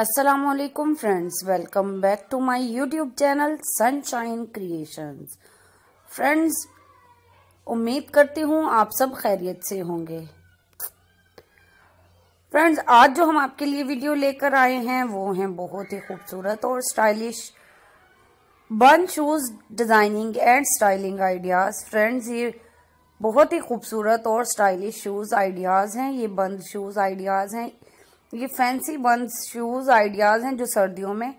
Aslam friends welcome back to my YouTube channel Sunshine Creations friends उम्मीद करती हूँ आप सब खैरियत से होंगे फ्रेंड्स आज जो हम आपके लिए वीडियो लेकर आए हैं वो हैं बहुत ही खूबसूरत और स्टाइलिश बन shoes designing and styling ideas friends ये बहुत ही खूबसूरत और स्टाइलिश शूज़ आइडियाज़ हैं ये बंद शूज़ आइडियाज़ हैं ये फैंसी बंस शूज़ आइडियाज़ हैं जो सर्दियों में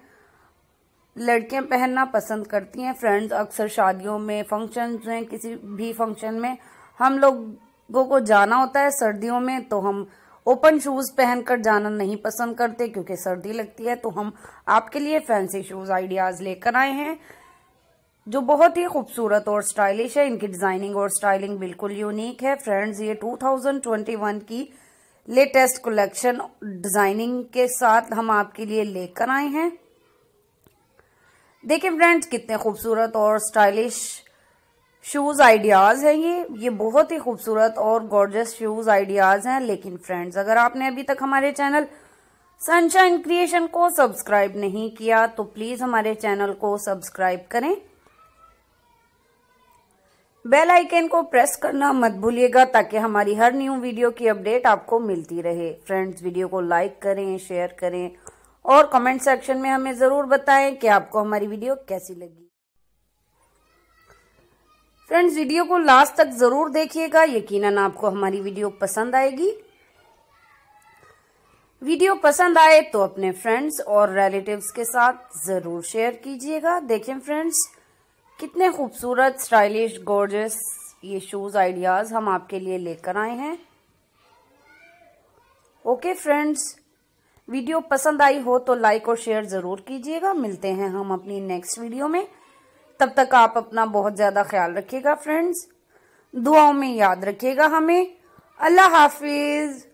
लड़कियां पहनना पसंद करती हैं फ्रेंड्स अक्सर शादियों में फंक्शन में किसी भी फंक्शन में हम लोगों को जाना होता है सर्दियों में तो हम ओपन शूज़ पहनकर जाना नहीं पसंद करते क्योंकि सर्दी लगती है तो हम आपके लिए फैंसी शूज़ आइडियाज़ लेकर आए हैं जो बहुत ही खूबसूरत और स्टाइलिश है इनकी डिज़ाइनिंग और स्टाइलिंग बिल्कुल यूनिक है फ्रेंड्स ये 2021 की लेटेस्ट कलेक्शन डिज़ाइनिंग के साथ हम आपके लिए लेकर आए हैं देखिए फ्रेंड्स कितने खूबसूरत और स्टाइलिश शूज़ आइडियाज़ हैं ये ये बहुत ही खूबसूरत और गॉर्जस शूज़ आइडियाज़ हैं लेकिन फ्रेंड्स अगर आपने अभी तक हमारे चैनल सनशाइन क्रिएशन को सब्सक्राइब नहीं किया तो प्लीज़ हमारे चैनल को सब्सक्राइब करें बेल आइकन को प्रेस करना मत भूलिएगा ताकि हमारी हर न्यू वीडियो की अपडेट आपको मिलती रहे फ्रेंड्स वीडियो को लाइक करें शेयर करें और कमेंट सेक्शन में हमें ज़रूर बताएं कि आपको हमारी वीडियो कैसी लगी फ्रेंड्स वीडियो को लास्ट तक ज़रूर देखिएगा यकीनन आपको हमारी वीडियो पसंद आएगी वीडियो पसंद आए तो अपने फ्रेंड्स और रिलेटिव्स के साथ ज़रूर शेयर कीजिएगा देखें फ्रेंड्स कितने खूबसूरत स्टाइलिश गॉर्जस ये शूज़ आइडियाज़ हम आपके लिए लेकर आए हैं ओके फ्रेंड्स वीडियो पसंद आई हो तो लाइक और शेयर ज़रूर कीजिएगा मिलते हैं हम अपनी नेक्स्ट वीडियो में तब तक आप अपना बहुत ज़्यादा ख्याल रखिएगा फ्रेंड्स दुआओं में याद रखिएगा हमें अल्लाह हाफिज़